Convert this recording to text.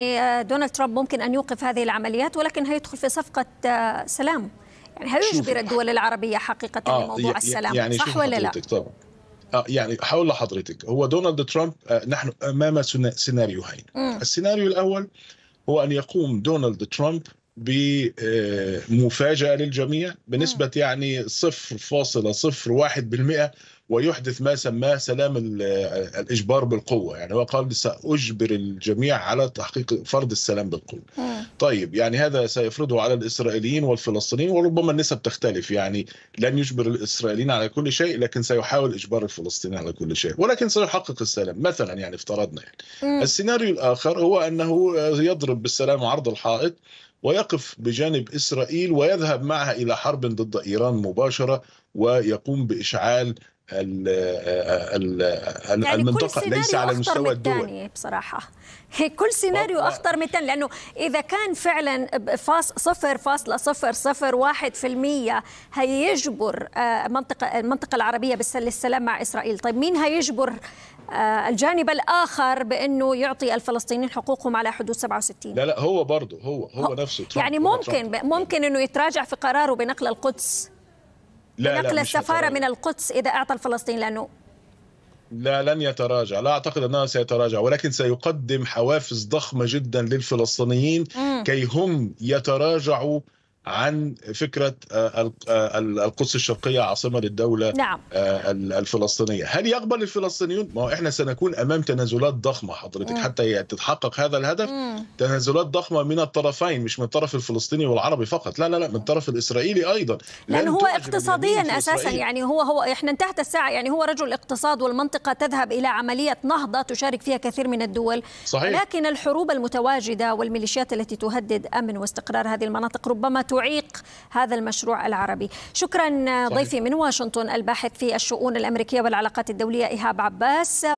يعني, آه، دونالد ترامب ممكن أن يوقف هذه العمليات ولكن هيدخل في صفقة آه، سلام يعني هل يجبر الدول العربية حقيقة آه لموضوع السلام يعني صح ولا لا؟ طبعا آه يعني هقول لحضرتك هو دونالد ترامب آه، نحن أمام سيناريوهين السيناريو الأول هو أن يقوم دونالد ترامب بمفاجأة للجميع بنسبة آه. يعني 0.01% ويحدث ما سماه سلام الإجبار بالقوة يعني هو قال سأجبر الجميع على تحقيق فرض السلام بالقوة آه. طيب يعني هذا سيفرضه على الإسرائيليين والفلسطينيين وربما النسب تختلف يعني لن يجبر الإسرائيليين على كل شيء لكن سيحاول إجبار الفلسطينيين على كل شيء ولكن سيحقق السلام مثلا يعني افترضنا يعني آه. السيناريو الآخر هو أنه يضرب بالسلام عرض الحائط ويقف بجانب إسرائيل ويذهب معها إلى حرب ضد إيران مباشرة ويقوم بإشعال ال يعني المنطقه ليس على مستوى الدول بصراحه كل سيناريو اخطر من الثاني لانه اذا كان فعلا فاص صفر فاصلة صفر صفر واحد في المية هيجبر آه، منطقة المنطقة العربية بالسلام مع اسرائيل طيب مين هيجبر آه، الجانب الاخر بانه يعطي الفلسطينيين حقوقهم على حدود 67 لا لا هو برضه هو هو, يعني هو نفسه يعني ممكن ممكن انه يتراجع في قراره بنقل القدس لا نقل لا السفارة من القدس إذا أعطى الفلسطيني لأنه لا لن يتراجع لا أعتقد أنه سيتراجع ولكن سيقدم حوافز ضخمة جدا للفلسطينيين كي هم يتراجعوا عن فكره آه، آه، القدس الشرقيه عاصمه للدوله نعم. آه، الفلسطينيه، هل يقبل الفلسطينيون؟ ما هو احنا سنكون امام تنازلات ضخمه حضرتك حتى تتحقق هذا الهدف تنازلات ضخمه من الطرفين مش من الطرف الفلسطيني والعربي فقط، لا لا لا من الطرف الاسرائيلي ايضا لان, لأن هو اقتصاديا اساسا يعني هو هو احنا انتهت الساعه يعني هو رجل اقتصاد والمنطقه تذهب الى عمليه نهضه تشارك فيها كثير من الدول صحيح. لكن الحروب المتواجده والميليشيات التي تهدد امن واستقرار هذه المناطق ربما تعيق هذا المشروع العربي شكرا ضيفي من واشنطن الباحث في الشؤون الأمريكية والعلاقات الدولية إيهاب عباس